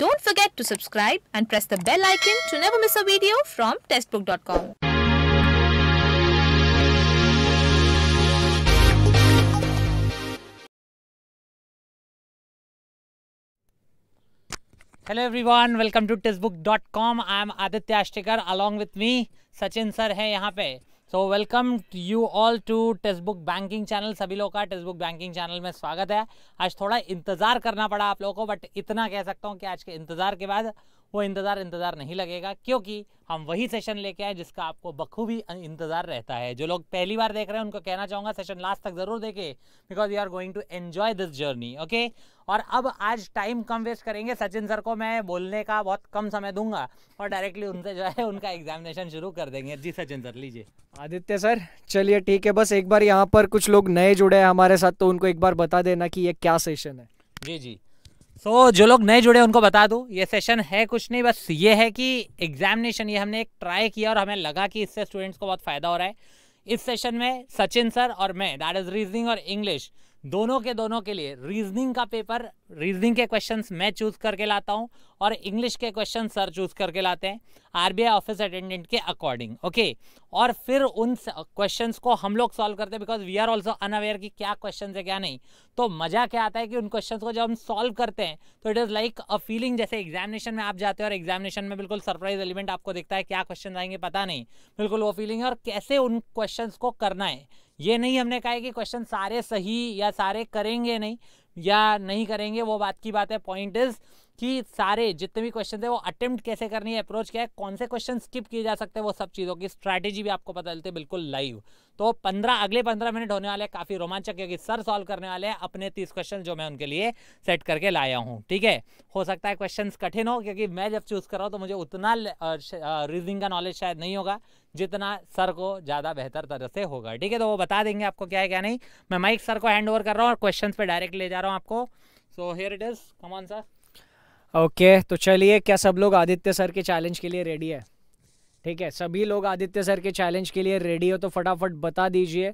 Don't forget to subscribe and press the bell icon to never miss a video from testbook.com. Hello everyone, welcome to testbook.com. I am Aditya Ashtikar along with me Sachin sir है so welcome you all to text book banking channel सभी लोग का text book banking channel में स्वागत है आज थोड़ा इंतज़ार करना पड़ा आप लोगों को बट इतना कह सकता हूँ कि आज के इंतज़ार के बाद वो इंतज़ार इंतज़ार नहीं लगेगा क्योंकि हम वही सेशन लेके आए जिसका आपको बखूबी इंतज़ार रहता है जो लोग पहली बार देख रहे हैं उनको कहना चाहूँगा सेशन लास्ट तक ज़रूर देखें because you are going to enjoy this journey okay और अब आज टाइम कम वेस्ट करेंगे सचिन सर को मैं बोलने का बहुत कम समय दूंगा और डायरेक्टली उनसे जो है उनका एग्जामिनेशन शुरू कर देंगे जी सचिन सर लीजिए आदित्य सर चलिए ठीक है बस एक बार यहाँ पर कुछ लोग नए जुड़े हैं हमारे साथ तो उनको एक बार बता देना कि ये क्या सेशन है जी जी सो तो so, जो लोग नए जुड़े उनको बता दूँ ये सेशन है कुछ नहीं बस ये है कि एग्जामिनेशन ये हमने एक ट्राई किया और हमें लगा कि इससे स्टूडेंट्स को बहुत फ़ायदा हो रहा है इस सेशन में सचिन सर और मैं दैट इज़ रीजनिंग और इंग्लिश दोनों के दोनों के लिए रीजनिंग का पेपर रीजनिंग के क्वेश्चंस मैं चूज़ करके लाता हूँ और इंग्लिश के क्वेश्चन सर चूज़ करके लाते हैं आरबीआई ऑफिस अटेंडेंट के अकॉर्डिंग ओके और फिर उन क्वेश्चंस को हम लोग सॉल्व करते हैं because we are also unaware कि क्या क्वेश्चन है क्या नहीं तो मज़ा क्या आता है कि उन क्वेश्चन को जब हम सॉल्व करते हैं तो it is like a feeling जैसे एग्जामिनेशन में आप जाते हैं और एग्जामिनेशन में बिल्कुल सरप्राइज एलिमेंट आपको दिखता है क्या क्वेश्चन आएंगे पता नहीं बिल्कुल वो फीलिंग है और कैसे उन क्वेश्चन को करना है ये नहीं हमने कहा कि क्वेश्चन सारे सही या सारे करेंगे नहीं या नहीं करेंगे वो बात की बात है पॉइंट इज़ कि सारे जितने भी क्वेश्चन है वो अटेम्प्ट कैसे करनी है अप्रोच क्या है कौन से क्वेश्चन स्किप किए जा सकते हैं वो सब चीज़ों की स्ट्रैटेजी भी आपको पता चलती है बिल्कुल लाइव तो पंद्रह अगले पंद्रह मिनट होने वाले काफ़ी रोमांचक क्योंकि सर सॉल्व करने वाले हैं अपने तीस क्वेश्चन जो मैं उनके लिए सेट करके लाया हूँ ठीक है हो सकता है क्वेश्चन कठिन हो क्योंकि मैं जब चूज़ कर रहा हूँ तो मुझे उतना रीजनिंग का नॉलेज शायद नहीं होगा जितना सर को ज़्यादा बेहतर तरह से होगा ठीक है तो वो बता देंगे आपको क्या है क्या नहीं मैं माइक सर को हैंड ओवर कर रहा हूँ और क्वेश्चन पर डायरेक्ट ले जा रहा हूँ आपको so here it is come on sir okay तो चलिए क्या सब लोग आदित्य सर के चैलेंज के लिए रेडी है ठीक है सभी लोग आदित्य सर के चैलेंज के लिए रेडी हो तो फटाफट बता दीजिए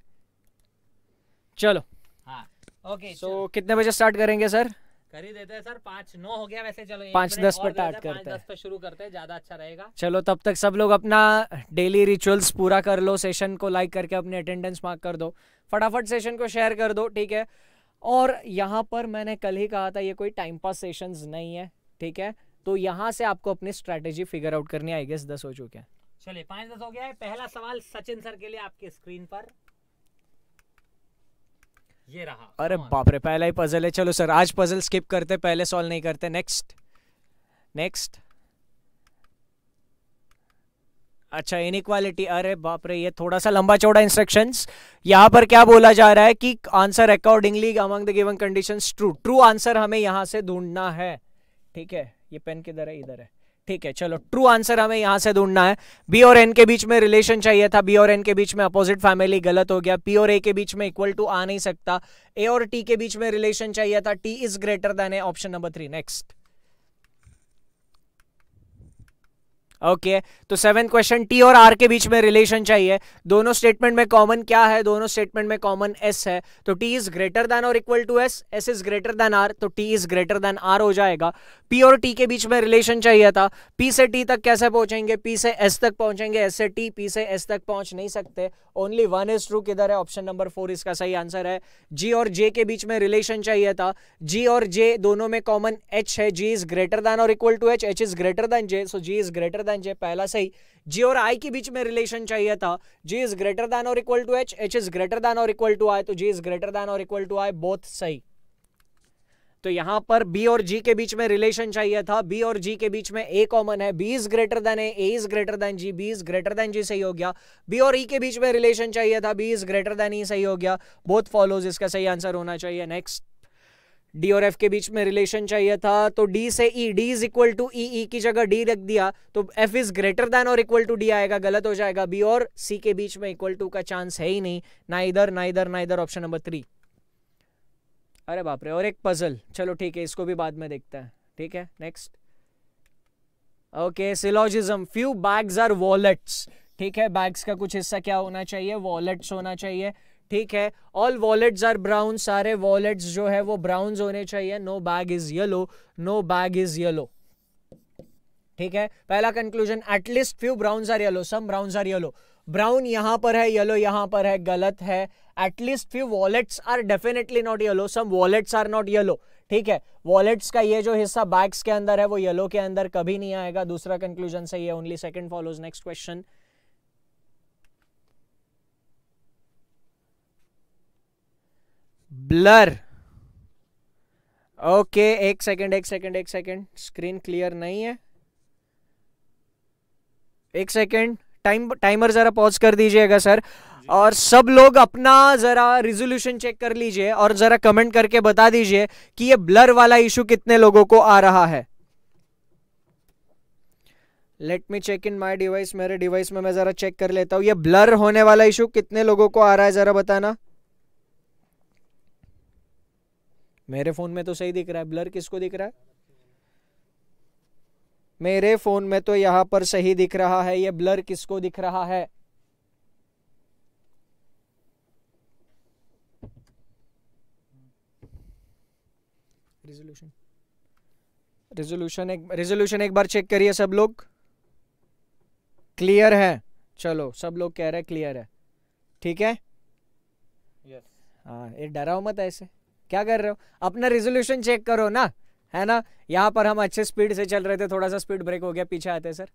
चलो हाँ ओके सो so, कितने बजे स्टार्ट करेंगे सर कर ही देते हैं सर पांच नौ हो गया वैसे चलो पांच दस पर स्टार्ट करते हैं शुरू करते हैं ज़्यादा अच्छा रहेगा चलो तब तक सब लोग अपना डेली रिचुअल्स पूरा कर लो सेशन को लाइक करके अपने अटेंडेंस मार्क कर दो फटाफट सेशन को शेयर कर दो ठीक है और यहाँ पर मैंने कल ही कहा था ये कोई टाइम पास सेशंस नहीं है ठीक है तो यहाँ से आपको अपनी स्ट्रेटेजी फिगर आउट करनी आई गेस दस हो चुके हैं चलिए पांच दस हो गया है पहला सवाल सचिन सर के लिए आपके स्क्रीन पर ये रहा अरे बाप रे पहला ही पजल है चलो सर आज पजल स्किप करते पहले सॉल्व नहीं करते नेक्स्ट नेक्स्ट अच्छा इक्वालिटी अरे बाप रे ये थोड़ा सा लंबा चौड़ा इंस्ट्रक्शंस यहाँ पर क्या बोला जा रहा है कि answer accordingly among the given conditions true true answer हमें यहाँ से ढूंढना है ठीक है ये पेन किधर है इधर है ठीक है चलो ट्रू आंसर हमें यहां से ढूंढना है बी और एन के बीच में रिलेशन चाहिए था बी और एन के बीच में अपोजिट फैमिली गलत हो गया पी और ए के बीच में इक्वल टू आ नहीं सकता ए और टी के बीच में रिलेशन चाहिए था T is greater than A option number three next okay तो सेवन क्वेश्चन टी और आर के बीच में रिलेशन चाहिए दोनों स्टेटमेंट में कॉमन क्या है दोनों स्टेटमेंट में कॉमन एस है तो T is greater than or equal to S S is greater than R तो T is greater than R हो जाएगा पी और टी के बीच में रिलेशन चाहिए था पी से टी तक कैसे पहुंचेंगे पी से एस तक पहुंचेंगे एस से टी पी से एस तक पहुंच नहीं सकते ओनली वन इज ट्रू किधर है ऑप्शन नंबर फोर इसका सही आंसर है जी और जे के बीच में रिलेशन चाहिए था जी और जे दोनों में कॉमन एच है G is greater than or equal to H H is greater than J so G is greater than J पहला सही जी और आई के बीच में रिलेशन चाहिए था G is greater than or equal to H H is greater than or equal to I तो G is greater than or equal to I both सही तो यहां पर बी और जी के बीच में रिलेशन चाहिए था बी और जी के बीच में ए कॉमन है B is greater than A A is greater than G B is greater than G सही हो गया बी और ई e के बीच में रिलेशन चाहिए था B is greater than E सही हो गया बोथ फॉलोज इसका सही आंसर होना चाहिए नेक्स्ट डी और एफ के बीच में रिलेशन चाहिए था तो डी से E D is equal to E E की जगह डी रख दिया तो F is greater than or equal to D आएगा गलत हो जाएगा बी और सी के बीच में इक्वल टू का चांस है ही नहीं ना इधर ना इधर ना इधर ऑप्शन नंबर थ्री अरे बाप रे और एक पजल चलो ठीक है इसको भी बाद में देखते हैं ठीक है next okay syllogism few bags are wallets ठीक है बैग्स का कुछ हिस्सा क्या होना चाहिए वॉलेट्स होना चाहिए ठीक है ऑल वॉलेट्स आर ब्राउन सारे वॉलेट्स जो है वो ब्राउन होने चाहिए no bag is yellow no bag is yellow ठीक है पहला conclusion at least few brown are yellow some brown are yellow brown यहां पर है येलो यहां पर है गलत है at least few wallets are definitely not yellow some wallets are not yellow ठीक है वॉलेट्स का ये जो हिस्सा बैग्स के अंदर है वो येलो के अंदर कभी नहीं आएगा दूसरा कंक्लूजन सही है only second follows next question blur okay एक सेकंड एक सेकंड एक सेकंड स्क्रीन क्लियर नहीं है एक सेकंड टाइम टाइमर ज़रा पॉज कर दीजिएगा सर और सब लोग अपना ज़रा रिजोल्यूशन चेक कर लीजिए और ज़रा कमेंट करके बता दीजिए कि ये ब्लर वाला इशू कितने लोगों को आ रहा है let me check in my device मेरे डिवाइस में मैं ज़रा चेक कर लेता हूँ ये ब्लर होने वाला इशू कितने लोगों को आ रहा है ज़रा बताना मेरे फ़ोन में तो सही दिख रहा है ब्लर किसको दिख रहा है मेरे फ़ोन में तो यहां पर सही दिख रहा है ये ब्लर किसको दिख रहा है रिजोल्यूशन रिजोल्यूशन एक रेजोल्यूशन एक बार चेक करिए सब लोग क्लियर है चलो सब लोग कह रहे क्लियर है ठीक है हाँ ये डराओ मत ऐसे क्या कर रहे हो अपना रेजोल्यूशन चेक करो ना है ना यहाँ पर हम अच्छे स्पीड से चल रहे थे थोड़ा सा स्पीड ब्रेक हो गया पीछे आते सर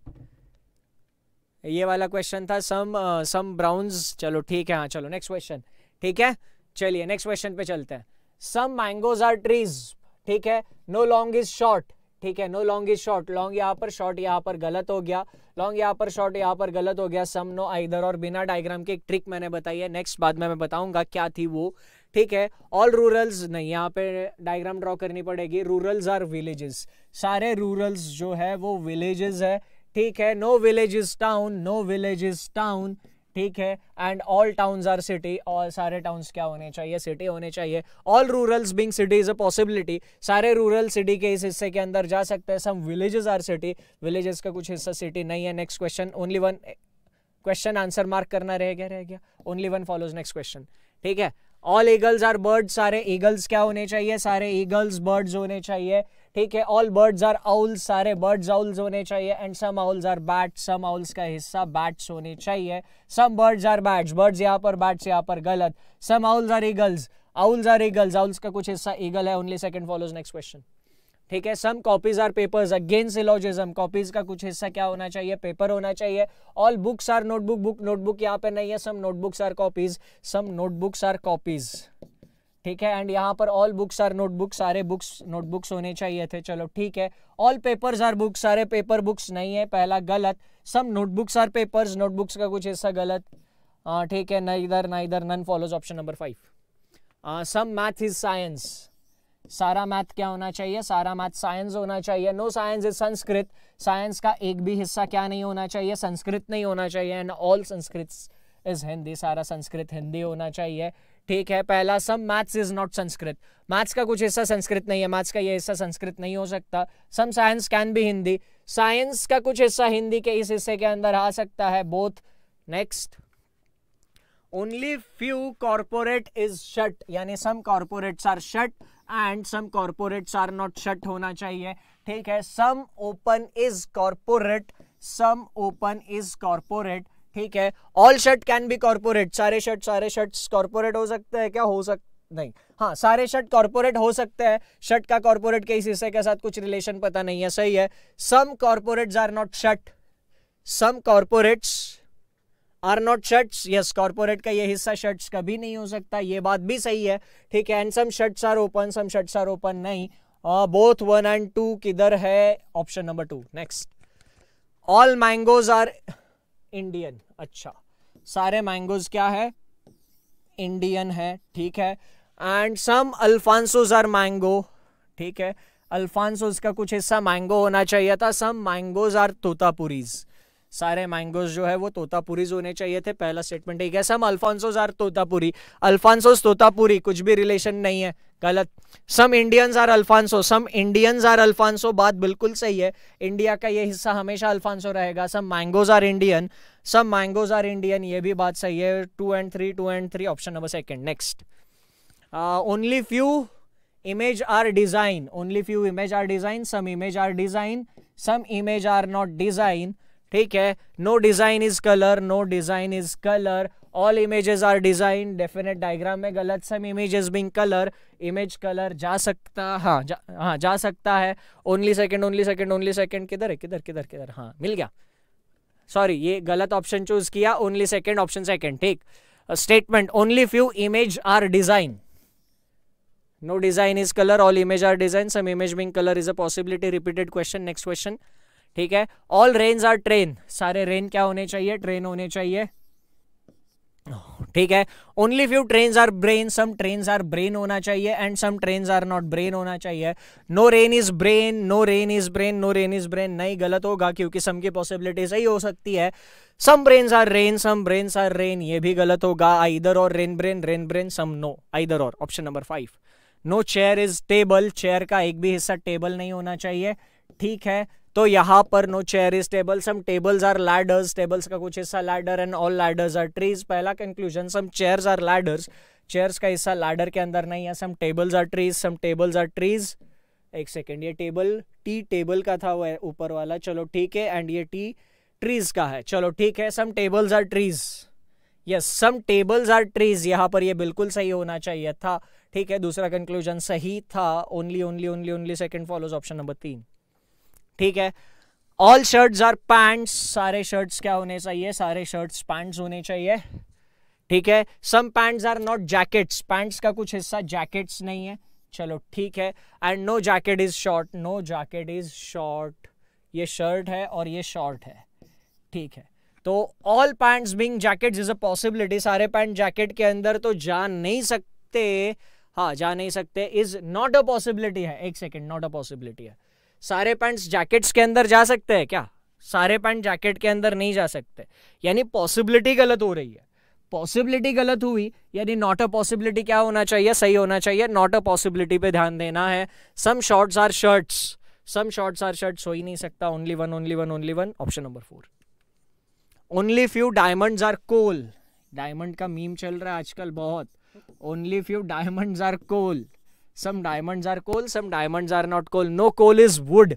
ये वाला क्वेश्चन था सम सम ब्राउन्स चलो ठीक है हाँ चलो नेक्स्ट क्वेश्चन ठीक है चलिए नेक्स्ट क्वेश्चन पे चलते हैं सम मैंगोज आर ट्रीज ठीक है नो लॉन्ग इज शॉर्ट ठीक है no long is short long यहाँ पर शॉर्ट यहाँ पर गलत हो गया लॉन्ग यहाँ पर शॉर्ट यहाँ पर गलत हो गया सम नो आइधर और बिना डायग्राम की एक ट्रिक मैंने बताई है नेक्स्ट बाद में मैं बताऊंगा क्या थी वो ठीक है ऑल रूरल्स नहीं यहाँ पे डायग्राम ड्रॉ करनी पड़ेगी रूरल्स आर विलेजेस सारे रूरल्स जो है वो विलेजेस है ठीक है no villages town no villages town ठीक है and all towns are city और सारे टाउन्स क्या होने चाहिए सिटी होने चाहिए all rurals being city is a possibility सारे रूरल सिटी के इस हिस्से के अंदर जा सकते हैं some villages are city villages का कुछ हिस्सा सिटी नहीं है next question only one question answer mark करना रह गया रह गया only one follows next question ठीक है ऑल ईगल्स आर बर्ड्स सारे ईगल्स क्या होने चाहिए सारे ईगल्स बर्ड्स होने चाहिए ठीक है ऑल बर्ड्स आर आउल्स सारे बर्ड्स आउल्स होने चाहिए and some owls are bats some owls का हिस्सा बैट्स होने चाहिए some birds are bats birds यहाँ पर बैट्स यहाँ पर गलत some owls are eagles owls are eagles owls का कुछ हिस्सा ईगल है only second follows next question ठीक है some copies are papers again syllogism copies का कुछ हिस्सा क्या होना चाहिए पेपर होना चाहिए all books are notebook book notebook यहाँ पे नहीं है some notebooks are copies some notebooks are copies ठीक है एंड यहाँ पर ऑल बुक्स आर नोटबुक सारे बुक्स नोटबुक्स होने चाहिए थे चलो ठीक है ऑल पेपर्स आर बुक्स सारे पेपर बुक्स नहीं है पहला गलत some notebooks are papers notebooks का कुछ हिस्सा गलत हाँ, ठीक है ना इधर ना इधर none follows option number five some math is science सारा मैथ क्या होना चाहिए सारा मैथ साइंस होना चाहिए no science is Sanskrit science का एक भी हिस्सा क्या नहीं होना चाहिए संस्कृत नहीं होना चाहिए and all Sanskrit is Hindi सारा संस्कृत हिंदी होना चाहिए ठीक है पहला some maths is not Sanskrit maths का कुछ हिस्सा संस्कृत नहीं है मैथ्स का ये हिस्सा संस्कृत नहीं हो सकता सम साइंस कैन भी हिंदी साइंस का कुछ हिस्सा हिंदी के इस हिस्से के अंदर आ सकता है both next only few corporate is shut यानी some corporates are shut and some corporate are not shut होना चाहिए ठीक है some open is corporate some open is corporate ठीक है all shirt can be corporate सारे शर्ट सारे shirt corporate हो सकते हैं क्या हो सकते नहीं हाँ सारे शर्ट कॉरपोरेट हो सकते हैं शर्ट का कॉरपोरेट के इस हिस्से के साथ कुछ रिलेशन पता नहीं है सही है some corporates are not shirt some corporates are not shirts yes corporate का ये हिस्सा शर्ट्स का भी नहीं हो सकता ये बात भी सही है ठीक है and some shirts are open some shirts are open नहीं बोथ वन एंड टू किधर है option number two next all mangoes are Indian अच्छा सारे मैंगोज क्या है इंडियन है ठीक है and some alphonsos are mango ठीक है अल्फांसोज का कुछ हिस्सा मैंगो होना चाहिए था सम मैंगोज आर तोतापुरीज सारे मैंगोज जो है वो तोतापुरीज होने चाहिए थे पहला स्टेटमेंट है कैसे हम alphonsos are Totapuri alphonsos Totapuri कुछ भी रिलेशन नहीं है गलत some Indians are alphonso some Indians are alphonso बात बिल्कुल सही है इंडिया का ये हिस्सा हमेशा अल्फांसो रहेगा some mangoes are Indian some mangoes are Indian ये भी बात सही है two and three two and three option number second next only few image are design only few image are design some image are design some image are not design ठीक है no design is colour no design is colour all images are design definite diagram में गलत some images being colour image colour जा सकता हाँ जा हाँ जा सकता है only second only second only second किधर है किधर किधर किधर हाँ मिल गया सॉरी ये गलत ऑप्शन चूज किया ओनली सेकेंड ऑप्शन सेकेंड ठीक statement only few image are design no design is colour all image are design some image being colour is a possibility repeated question next question ठीक है all rains are train सारे rain क्या होने चाहिए train होने चाहिए ठीक है only few train are brain some train are brain होना चाहिए and some train are not brain होना चाहिए no rain is brain no rain is brain no rain is brain नहीं गलत होगा क्योंकि सम की पॉसिबिलिटी सही हो सकती है some brain are rain some brain are rain ये भी गलत होगा either or rain brain rain brain some no either or option number five no chair is table chair का एक भी हिस्सा टेबल नहीं होना चाहिए ठीक है तो यहाँ पर no chair is table some tables are ladders tables का कुछ हिस्सा ladder and all ladders are trees पहला कंक्लूजन some chairs are ladders chairs का हिस्सा लैडर के अंदर नहीं है some tables are trees some tables are trees एक सेकेंड ये टेबल टी टेबल का था वह ऊपर वाला चलो ठीक है एंड ये टी ट्रीज का है चलो ठीक है some tables are trees yes some tables are trees यहाँ पर ये बिल्कुल सही होना चाहिए था ठीक है दूसरा कंक्लूजन सही था only only only only second follows option number तीन ठीक है ऑल शर्ट्स आर पैंट्स सारे शर्ट्स क्या होने चाहिए सारे शर्ट्स पैंट्स होने चाहिए ठीक है some pants are not jackets pants का कुछ हिस्सा जैकेट्स नहीं है चलो ठीक है and no jacket is short no jacket is short ये शर्ट है और ये शॉर्ट है ठीक है तो all pants being jacket is a possibility सारे पैंट जैकेट के अंदर तो जा नहीं सकते हाँ जा नहीं सकते इज नॉट अ पॉसिबिलिटी है एक सेकेंड नॉट अ पॉसिबिलिटी है सारे पैंट्स जैकेट्स के अंदर जा सकते हैं क्या सारे पैंट जैकेट के अंदर नहीं जा सकते यानी पॉसिबिलिटी गलत हो रही है पॉसिबिलिटी गलत हुई यानी नॉट अ पॉसिबिलिटी क्या होना चाहिए सही होना चाहिए नॉट अ पॉसिबिलिटी पे ध्यान देना है some shorts are shirts some shorts are shirts हो ही नहीं सकता only one only one only one option number four only few diamonds are coal diamond का मीम चल रहा है आजकल बहुत only few diamonds are coal some diamonds are coal some diamonds are not coal no coal is wood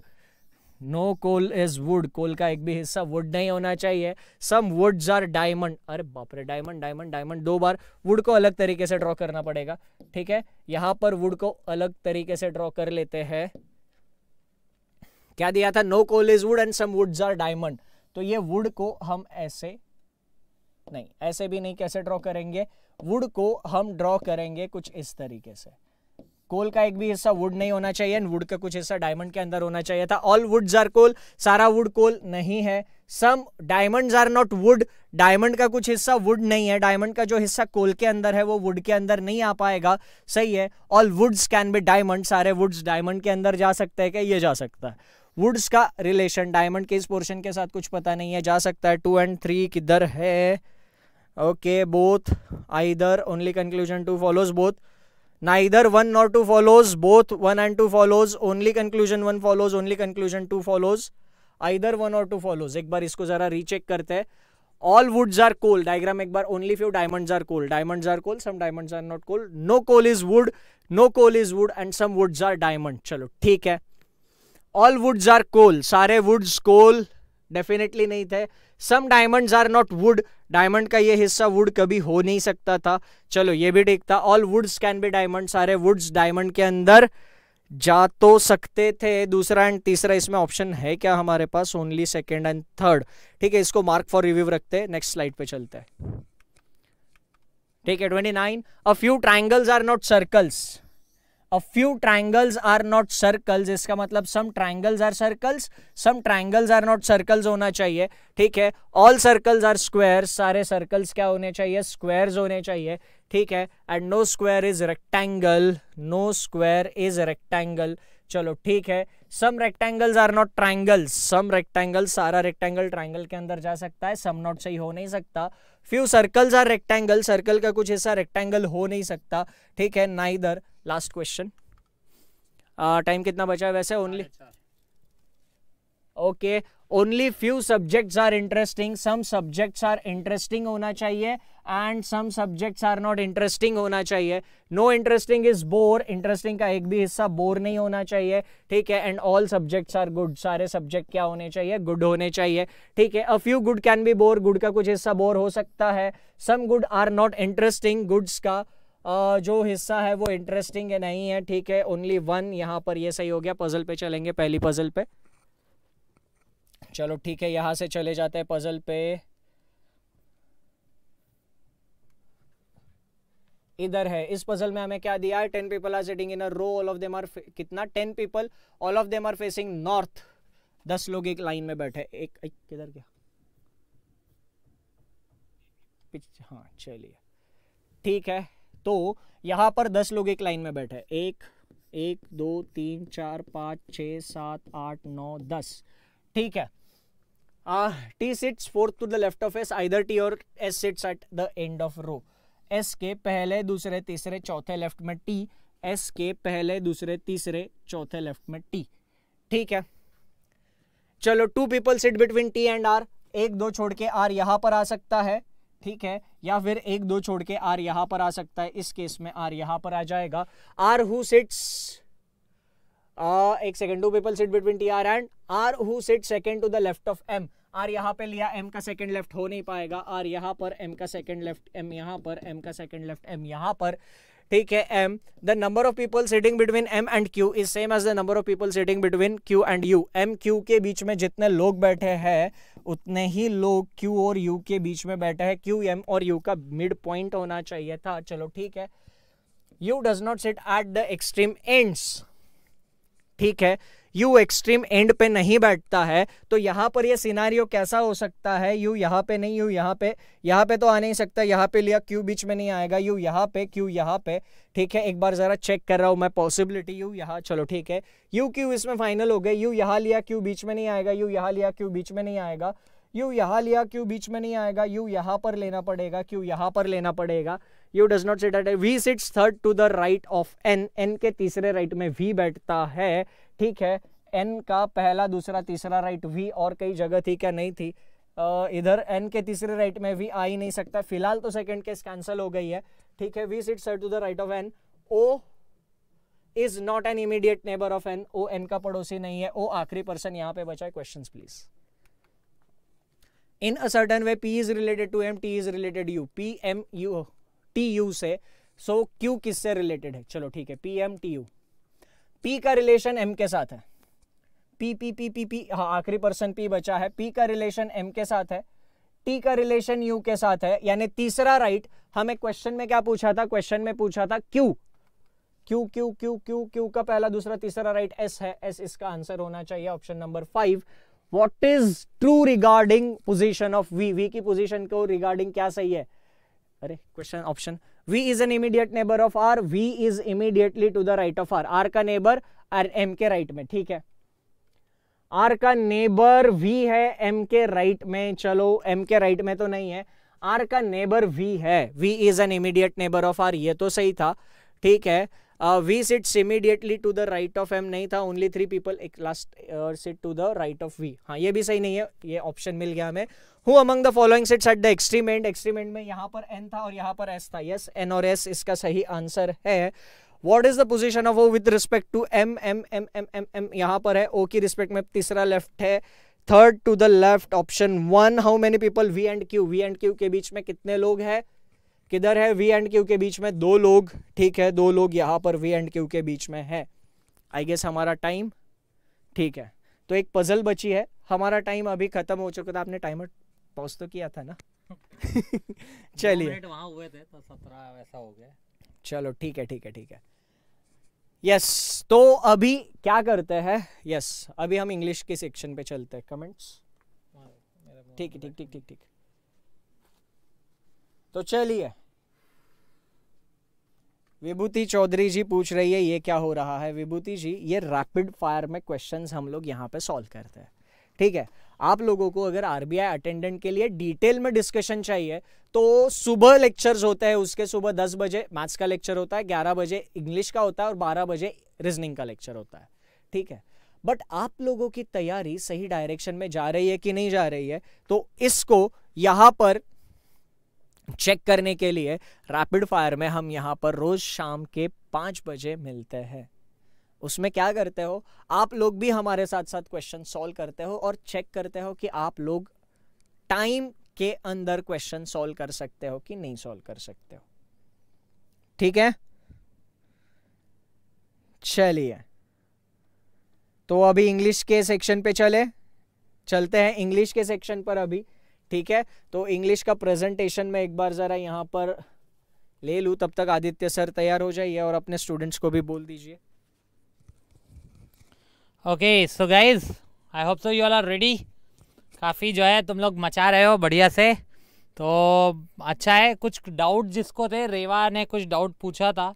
no coal is wood coal का एक भी हिस्सा वुड नहीं होना चाहिए सम वुड्स आर डायमंड अरे बाप रे डायमंड डायमंड डायमंड दो बार वुड को अलग तरीके से ड्रॉ करना पड़ेगा ठीक है यहां पर वुड को अलग तरीके से ड्रॉ कर लेते हैं क्या दिया था no coal is wood and some woods are diamond तो ये वुड को हम ऐसे नहीं ऐसे भी नहीं कैसे ड्रॉ करेंगे वुड को हम ड्रॉ करेंगे कुछ इस तरीके से कोल का एक भी हिस्सा वुड नहीं होना चाहिए एंड वुड का कुछ हिस्सा डायमंड के अंदर होना चाहिए था ऑल वुड्स आर कोल सारा वुड कोल नहीं है some diamonds are not wood diamond का कुछ हिस्सा वुड नहीं है डायमंड का जो हिस्सा कोल के अंदर है वो वुड के अंदर नहीं आ पाएगा सही है all woods can be diamond सारे वुड्स डायमंड के अंदर जा सकते हैं क्या ये जा सकता है वुड्स का रिलेशन डायमंड के इस पोर्शन के साथ कुछ पता नहीं है जा सकता है टू एंड थ्री किधर है okay both I only conclusion two follows both neither one nor two follows both one and two follows only conclusion one follows only conclusion two follows either one or two follows एक बार इसको जरा recheck करते हैं all woods are coal diagram एक बार only few diamonds are coal diamonds are coal some diamonds are not coal no coal is wood no coal is wood and some woods are diamond चलो ठीक है all woods are कोल सारे woods कोल definitely नहीं थे some diamonds are not wood diamond का ये हिस्सा would कभी हो नहीं सकता था चलो ये भी ठीक था all woods can be diamond सारे वुड्स डायमंड के अंदर जा तो सकते थे दूसरा एंड तीसरा इसमें ऑप्शन है क्या हमारे पास ओनली सेकेंड एंड थर्ड ठीक है इसको मार्क फॉर रिव्यू रखते हैं नेक्स्ट स्लाइड पे चलते हैं ठीक है twenty nine a few triangles are not circles a few triangles are not circles इसका मतलब some triangles are circles some triangles are not circles होना चाहिए ठीक है ऑल सर्कल्स आर स्क्वेयर सारे सर्कल्स क्या होने चाहिए स्क्वायर्स होने चाहिए ठीक है and no square is rectangle no square is rectangle चलो ठीक है some rectangles are not triangles some rectangle सारा रेक्टेंगल ट्राइंगल के अंदर जा सकता है सम नॉट सही हो नहीं सकता few circles are rectangle circle का कुछ हिस्सा रेक्टेंगल हो नहीं सकता ठीक है ना इधर लास्ट क्वेश्चन टाइम कितना बचा है वैसे only okay only few subjects are interesting some subjects are interesting होना चाहिए and some subjects are not interesting होना चाहिए no interesting is bore interesting का एक भी हिस्सा बोर नहीं होना चाहिए ठीक है and all subjects are good सारे सब्जेक्ट क्या होने चाहिए गुड होने चाहिए ठीक है a few good can be bore good का कुछ हिस्सा बोर हो सकता है some good are not interesting goods का जो हिस्सा है वो इंटरेस्टिंग है नहीं है ठीक है ओनली वन यहाँ पर ये सही हो गया पजल पे चलेंगे पहली पजल पे चलो ठीक है यहाँ से चले जाते हैं पजल पे इधर है इस पजल में हमें क्या दिया है ten people are sitting in a row all of them are कितना ten people all of them are facing north दस लोग एक लाइन में बैठे एक किधर क्या हाँ चलिए ठीक है तो यहाँ पर दस लोग एक लाइन में बैठे एक एक दो तीन चार पाँच छः सात आठ नौ दस ठीक है T sits fourth to the left of S either T और S sits at the end of row S के पहले दूसरे तीसरे चौथे लेफ्ट में टी एस के पहले दूसरे तीसरे चौथे लेफ्ट में टी ठीक है चलो two people sit between T and R एक दो छोड़ के आर यहां पर आ सकता है ठीक है या फिर एक दो छोड़ के आर यहां पर आ सकता है इस केस में आर यहां पर आ जाएगा आर हु सिट्स एक second two people sit between T R and R who sit second to the left of M R यहां पे लिया एम का सेकंड लेफ्ट हो नहीं पाएगा आर यहां पर एम का सेकंड लेफ्ट एम यहां पर एम का सेकंड लेफ्ट एम यहां पर ठीक है M the number of people sitting between M and Q is same as the number of people sitting between Q and U M Q के बीच में जितने लोग बैठे हैं उतने ही लोग क्यू और यू के बीच में बैठे हैं क्यू एम और यू का मिड पॉइंट होना चाहिए था चलो ठीक है U does not sit at the extreme ends ठीक है यू एक्सट्रीम एंड पे नहीं बैठता है तो यहाँ पर ये सिनारियो कैसा हो सकता है यू यहाँ पे नहीं यू यहाँ पे यहाँ पे तो आ नहीं सकता यहाँ पे लिया क्यू बीच में नहीं आएगा यू यहाँ पे क्यू यहाँ पे ठीक है एक बार ज़रा चेक कर रहा हूँ मैं पॉसिबिलिटी यू यहाँ चलो ठीक है यू क्यू इसमें फाइनल हो गए यू यहाँ लिया क्यू बीच में नहीं आएगा यू यहाँ लिया क्यू बीच में नहीं आएगा यू यहाँ लिया क्यू बीच में नहीं आएगा यू यहाँ पर लेना पड़ेगा क्यू यहाँ पर लेना पड़ेगा U does not sit at V sits third to the right of N N के तीसरे राइट में वी बैठता है ठीक है एन का पहला दूसरा तीसरा राइट वी और कई जगह थी क्या नहीं थी Uh, इधर एन के तीसरे राइट में वी आ ही नहीं सकता फिलहाल तो सेकंड केस कैंसल हो गई है ठीक है V sit sir to the right of N O is not an immediate neighbour of N O N का पड़ोसी नहीं है ओ आखिरी पर्सन यहाँ पे बचा है question please in a certain way P is related to M T is related U P M U T U say so so, Q किससे रिलेटेड है चलो ठीक है P M T U P का रिलेशन एम के साथ है P P P P P हाँ आखिरी पर्सन पी बचा है पी का रिलेशन एम के साथ है टी का रिलेशन यू के साथ है यानी तीसरा राइट हमें क्वेश्चन में क्या पूछा था क्वेश्चन में पूछा था Q Q Q Q Q Q का पहला दूसरा तीसरा राइट एस है एस इसका आंसर होना चाहिए option number five what is true regarding position of V V की पोजिशन को रिगार्डिंग क्या सही है अरे question option V is an immediate neighbour of R V is immediately to the right of R R का neighbour R M के right में ठीक है आर का नेबर वी है एम के राइट में चलो एम के राइट में तो नहीं है आर का नेबर वी है V is an immediate neighbour of R ये तो सही था ठीक है V sits immediately to the right of M नहीं था ओनली थ्री पीपल एक last sit to the right of V हाँ ये भी सही नहीं है ये ऑप्शन मिल गया हमें who among the following sits at the extreme end extreme end में यहाँ पर एन था और यहाँ पर एस था यस एन और एस इसका सही आंसर है what is the position of O with respect to M M M M M M यहाँ पर है ओ की रिस्पेक्ट में तीसरा लेफ्ट है third to the left option one how many people V and Q V and Q के बीच में कितने लोग हैं किधर है वी एंड क्यू के बीच में दो लोग ठीक है दो लोग यहाँ पर वी एंड क्यू के बीच में है आई गेस हमारा टाइम ठीक है तो एक पजल बची है हमारा टाइम अभी खत्म हो चुका था आपने टाइमर पॉज तो किया था ना चलिए हुए थे तो सत्रह वैसा हो गया चलो ठीक है ठीक है ठीक है यस तो अभी क्या करते हैं यस अभी हम इंग्लिश के सेक्शन पे चलते हैं कमेंट्स हाँ, ठीक है ठीक ठीक ठीक ठीक तो चलिए विभूति चौधरी जी पूछ रही है ये क्या हो रहा है विभूति जी ये रैपिड फायर में क्वेश्चंस हम लोग यहाँ पे सॉल्व करते हैं ठीक है आप लोगों को अगर आरबीआई अटेंडेंट के लिए डिटेल में डिस्कशन चाहिए तो सुबह लेक्चर्स होते हैं उसके सुबह दस बजे मैथ्स का लेक्चर होता है ग्यारह बजे इंग्लिश का होता है और बारह बजे रीजनिंग का लेक्चर होता है ठीक है बट आप लोगों की तैयारी सही डायरेक्शन में जा रही है कि नहीं जा रही है तो इसको यहाँ पर चेक करने के लिए रैपिड फायर में हम यहाँ पर रोज़ शाम के पाँच बजे मिलते हैं उसमें क्या करते हो आप लोग भी हमारे साथ साथ क्वेश्चन सॉल्व करते हो और चेक करते हो कि आप लोग टाइम के अंदर क्वेश्चन सॉल्व कर सकते हो कि नहीं सॉल्व कर सकते हो ठीक है चलिए तो अभी इंग्लिश के सेक्शन पे चले चलते हैं इंग्लिश के सेक्शन पर अभी ठीक है तो इंग्लिश का प्रेजेंटेशन मैं एक बार ज़रा यहाँ पर ले लूँ तब तक आदित्य सर तैयार हो जाइए और अपने स्टूडेंट्स को भी बोल दीजिए okay so guys I hope so you all are ready काफ़ी जो है तुम लोग मचा रहे हो बढ़िया से तो अच्छा है कुछ डाउट जिसको थे रेवा ने कुछ डाउट पूछा था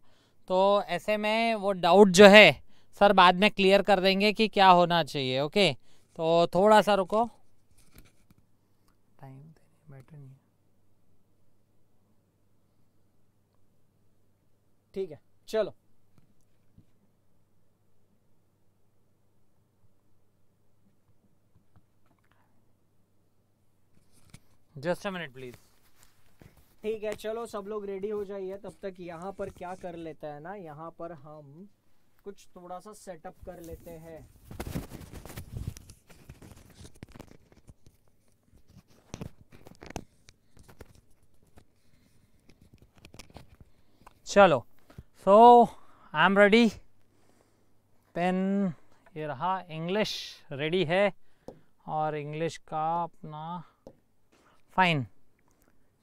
तो ऐसे में वो डाउट जो है सर बाद में क्लियर कर देंगे कि क्या होना चाहिए ओके तो थोड़ा सा रुको ठीक है चलो जस्ट अ मिनट प्लीज ठीक है चलो सब लोग रेडी हो जाइए तब तक यहाँ पर क्या कर लेते हैं ना यहाँ पर हम कुछ थोड़ा सा सेटअप कर लेते हैं चलो so I am ready pen ये रहा इंग्लिश रेडी है और इंग्लिश का अपना फाइन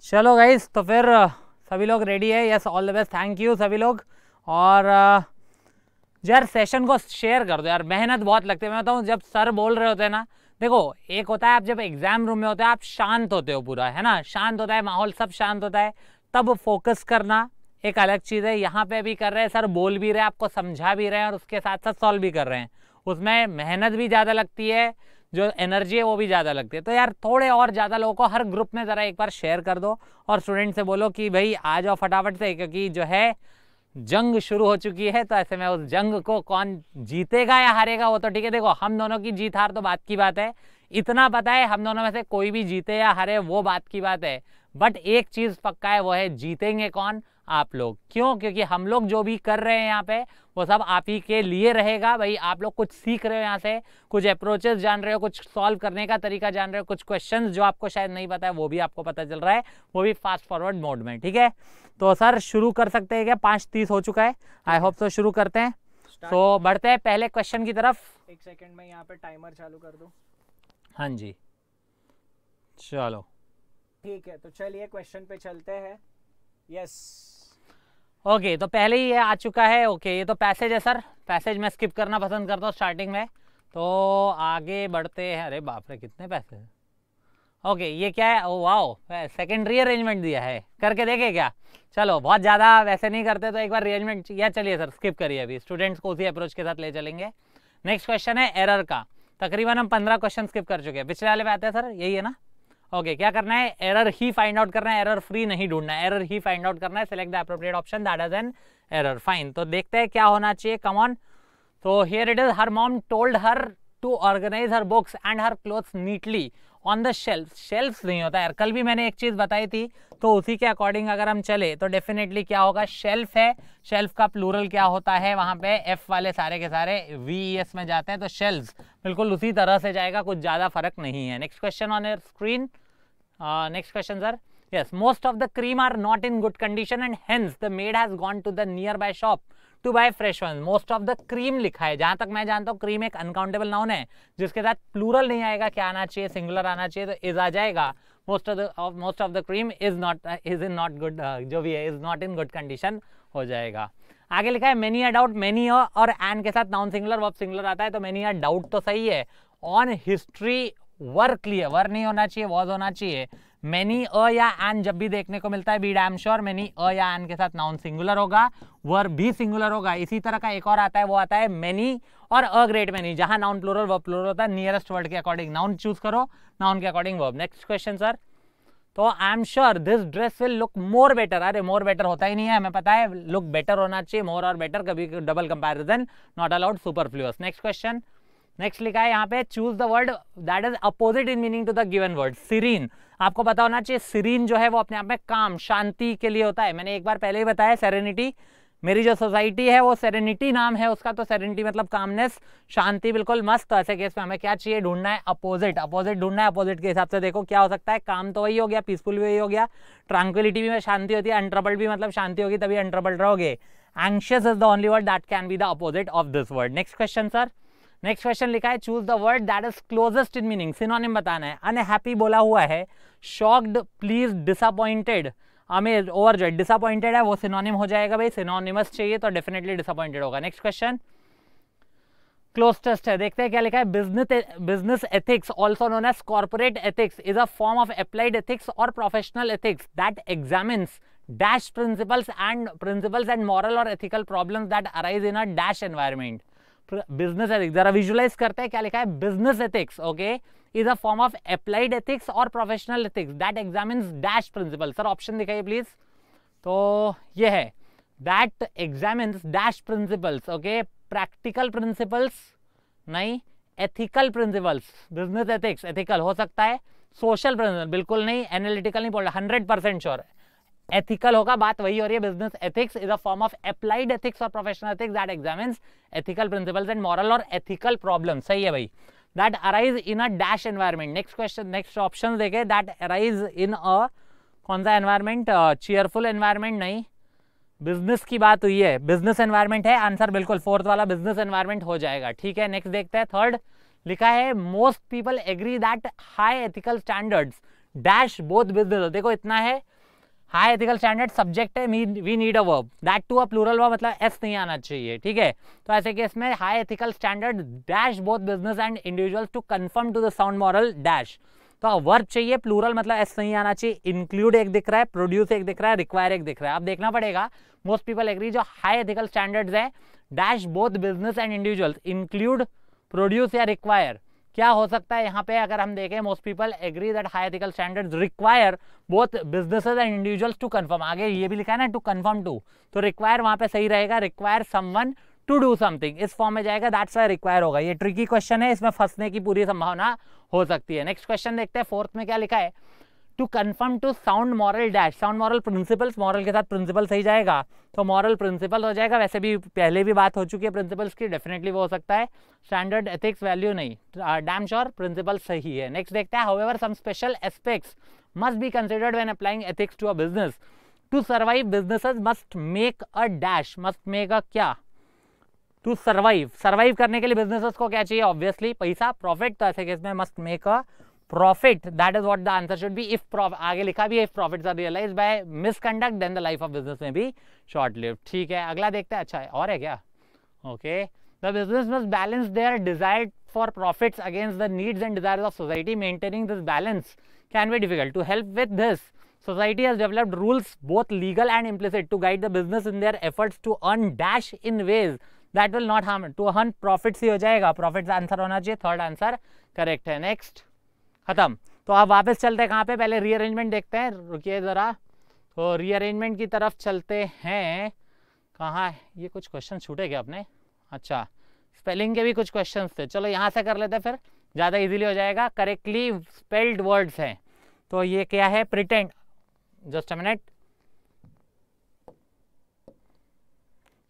चलो गाइज तो फिर uh, सभी लोग रेडी है yes all the best thank you सभी लोग और uh, यार सेशन को शेयर कर दो यार मेहनत बहुत लगती है मैं बताऊँ जब सर बोल रहे होते हैं ना देखो एक होता है आप जब एग्ज़ाम रूम में होते हैं आप शांत होते हो पूरा है ना शांत होता है माहौल सब शांत होता है तब फोकस करना एक अलग चीज़ है यहाँ पे भी कर रहे हैं सर बोल भी रहे हैं आपको समझा भी रहे हैं और उसके साथ साथ सॉल्व भी कर रहे हैं उसमें मेहनत भी ज़्यादा लगती है जो एनर्जी है वो भी ज़्यादा लगती है तो यार थोड़े और ज़्यादा लोगों को हर ग्रुप में ज़रा एक बार शेयर कर दो और स्टूडेंट से बोलो कि भाई आ जाओ फटाफट से क्योंकि जो है जंग शुरू हो चुकी है तो ऐसे में उस जंग को कौन जीतेगा या हारेगा वो तो ठीक है देखो हम दोनों की जीत हार तो बात की बात है इतना पता है हम दोनों में से कोई भी जीते या हारे वो बात की बात है बट एक चीज़ पक्का है वो है जीतेंगे कौन आप लोग क्यों क्योंकि हम लोग जो भी कर रहे हैं यहाँ पे वो सब आप ही के लिए रहेगा भाई आप लोग कुछ सीख रहे हो यहाँ से कुछ अप्रोचेस जान रहे हो कुछ सॉल्व करने का तरीका जान रहे हो कुछ क्वेश्चंस जो आपको शायद नहीं पता है वो भी आपको पता चल रहा है वो भी फास्ट फॉरवर्ड मोड में ठीक है तो सर शुरू कर सकते हैं क्या पाँच तीस हो चुका है आई होप सो शुरू करते हैं तो बढ़ते हैं पहले क्वेश्चन की तरफ एक सेकेंड में यहाँ पे टाइमर चालू कर दूँ हाँ जी चलो ठीक है तो चलिए क्वेश्चन पे चलते हैं यस ओके तो पहले ही ये आ चुका है ओके ये तो पैसेज है सर पैसेज मैं स्किप करना पसंद करता हूँ स्टार्टिंग में तो आगे बढ़ते हैं अरे बाप रे कितने पैसे हैं ओके ये क्या है ओ वाओ सेकेंडरी अरेंजमेंट दिया है करके देखे क्या चलो बहुत ज़्यादा वैसे नहीं करते तो एक बार अरेंजमेंट या चलिए सर स्किप करिए अभी स्टूडेंट्स को उसी अप्रोच के साथ ले चलेंगे नेक्स्ट क्वेश्चन है एरर का तकरीबन हम पंद्रह क्वेश्चन स्किप कर चुके हैं पिछले वाले पे आते हैं सर यही है ना ओके क्या करना है एरर ही फाइंड आउट करना है एरर फ्री नहीं ढूंढना है एरर ही फाइंड आउट करना है select the appropriate option that is an error fine तो देखते हैं क्या होना चाहिए कमॉन तो here it is her mom told her to organise her books and her clothes neatly on the shelf shelf नहीं होता है कल भी मैंने एक चीज़ बताई थी तो उसी के अकॉर्डिंग अगर हम चले तो डेफिनेटली क्या होगा शेल्फ है शेल्फ का प्लूरल क्या होता है वहाँ पे एफ वाले सारे के सारे वी एस e में जाते हैं तो शेल्फ बिल्कुल उसी तरह से जाएगा कुछ ज़्यादा फर्क नहीं है next question on screen next question sir most of the cream are not in good condition and hence the maid has gone to the nearby shop to buy fresh one most of the cream लिखा है जहां तक मैं जानता हूँ cream एक uncountable noun है जिसके साथ प्लूरल नहीं आएगा क्या आना चाहिए सिंगुलर आना चाहिए तो इज आ जाएगा most of the most of the cream is not is in not good जो भी है is not in good condition हो जाएगा आगे लिखा है मेनी आर डाउट मेनी और एन के साथ नॉन सिंगुलर वर्ब सिंगुलर आता है तो मेनी आर डाउट तो सही है on history were clear were नहीं होना चाहिए वॉज होना चाहिए मैनी अ या एन जब भी देखने को मिलता है be damn sure many a या एन के साथ नाउन सिंगुलर होगा वर भी सिंगुलर होगा इसी तरह का एक और आता है वो आता है मैनी और अ ग्रेट मैनी जहां नाउन प्लोरल वर्ब प्लोरल होता है नियरेस्ट वर्ड के अकॉर्डिंग नाउन चूज करो नाउन के according verb next question sir तो I am sure this dress will look more better अरे मोर बेटर होता ही नहीं है हमें पता है लुक बेटर होना चाहिए मोर और बेटर कभी double comparison not allowed superfluous next question next लिखा है यहाँ पे choose the word that is opposite in meaning to the given word serene आपको पता होना चाहिए सिरीन जो है वो अपने आप में काम शांति के लिए होता है मैंने एक बार पहले ही बताया सेरेनिटी मेरी जो सोसाइटी है वो सेरेनिटी नाम है उसका तो सेरेनिटी मतलब कामनेस शांति बिल्कुल मस्त तो ऐसे केस में हमें क्या चाहिए ढूंढना है अपोजिट अपोजिट ढूंढना है अपोजिट के हिसाब से देखो क्या हो सकता है काम तो वही हो गया पीसफुल भी वही हो गया ट्रांक्विलिटी भी में शांति होती है अनट्रबल भी मतलब शांति होगी तभी अनट्रबल रहोगे anxious is the only word that can be the opposite of this word next question sir next question लिखा है choose the word that is closest in meaning synonym बताना है अनहैप्पी बोला हुआ है शॉक्ड प्लीज डिसअपॉइंटेड हमें over जो disappointed है वो सिनोनिम हो जाएगा भाई सिनोनिमस चाहिए तो डेफिनेटली डिसअपॉइंटेड होगा नेक्स्ट क्वेश्चन क्लोस्टेस्ट है देखते हैं क्या लिखा है business business ethics also known as corporate ethics is a form of applied ethics और professional ethics that examines dash principles and principles and moral और ethical problem that arise in a dash environment business ethics जरा visualise करते हैं क्या लिखा है business ethics okay is a form of applied ethics और professional ethics that examine dash principle sir option दिखाइए please तो ये है that examine dash principles okay practical principles नहीं ethical principles business ethics ethical हो सकता है सोशल प्रिंसिपल बिल्कुल नहीं एनालिटिकल नहीं बोल रहा हंड्रेड परसेंट श्योर है एथिकल होगा बात वही हो रही है business ethics is a form of applied ethics और professional ethics that examine ethical principles and moral और एथिकल प्रॉब्लम सही है भाई that arise in a dash environment next question next option देखे दैट अराइज इन अ कौन सा environment cheerful environment नहीं business की बात हुई है बिजनेस एनवायरमेंट है आंसर बिल्कुल फोर्थ वाला बिजनेस एनवायरमेंट हो जाएगा ठीक है नेक्स्ट देखते हैं थर्ड लिखा है most people agree that high ethical standards dash both business देखो इतना है हाई एथिकल स्टैंडर्ड सब्जेक्ट है we need a verb that to a plural verb मतलब एस नहीं आना चाहिए ठीक है तो ऐसे केस में high ethical standard dash both business and individual to conform to the sound moral dash तो वर्ब चाहिए प्लूरल मतलब एस नहीं आना चाहिए इंक्लूड एक दिख रहा है प्रोड्यूस एक दिख रहा है रिक्वायर एक दिख रहा है आप देखना पड़ेगा मोस्ट पीपल एग्री जो हाई एथिकल स्टैंडर्ड्स है dash both business and individuals include produce या रिक्वायर क्या हो सकता है यहाँ पे अगर हम देखें most people agree that high ethical standards require both business and individuals to conform आगे ये भी लिखा है ना टू कंफर्म टू तो रिक्वायर वहाँ पे सही रहेगा require someone to do something इस फॉर्म में जाएगा दैट्स वाई रिक्वायर होगा ये ट्रिकी क्वेश्चन है इसमें फंसने की पूरी संभावना हो सकती है नेक्स्ट क्वेश्चन देखते हैं फोर्थ में क्या लिखा है to conform to sound moral dash sound moral principles moral के साथ प्रिंसिपल सही जाएगा तो मॉरल प्रिंसिपल हो जाएगा वैसे भी पहले भी बात हो चुकी है प्रिंसिपल्स की डेफिनेटली वो हो सकता है स्टैंडर्ड एथिक्स वैल्यू नहीं डैम श्योर प्रिंसिपल सही है नेक्स्ट देखते हैं however some special aspects must be considered when applying ethics to a business to survive business must make a dash must make a क्या टू सर्वाइव सर्वाइव करने के लिए business को क्या चाहिए ऑब्वियसली पैसा प्रॉफिट तो ऐसे केस में must make a profit that is what the answer should be if prof आगे लिखा भी है if profits are realized by misconduct then the life of business may be short lived ठीक है अगला देखते हैं अच्छा है और है क्या okay the business must balance their desire for profits against the needs and desires of society maintaining this balance can be difficult to help with this society has developed rules both legal and implicit to guide the business in their efforts to earn dash in ways that will not harm to earn profits ही हो जाएगा profits answer. होना चाहिए Third answer, correct. है Next. ख़त्म तो आप वापस चलते हैं कहाँ पे पहले रीअरेंजमेंट देखते हैं रुकिए ज़रा तो रीअरेंजमेंट की तरफ चलते हैं कहाँ ये कुछ क्वेश्चन छूटे क्या अपने अच्छा स्पेलिंग के भी कुछ क्वेश्चन थे चलो यहाँ से कर लेते हैं फिर ज़्यादा इजीली हो जाएगा करेक्टली स्पेल्ड वर्ड्स हैं तो ये क्या है प्रिटेंड जस्ट अ मिनट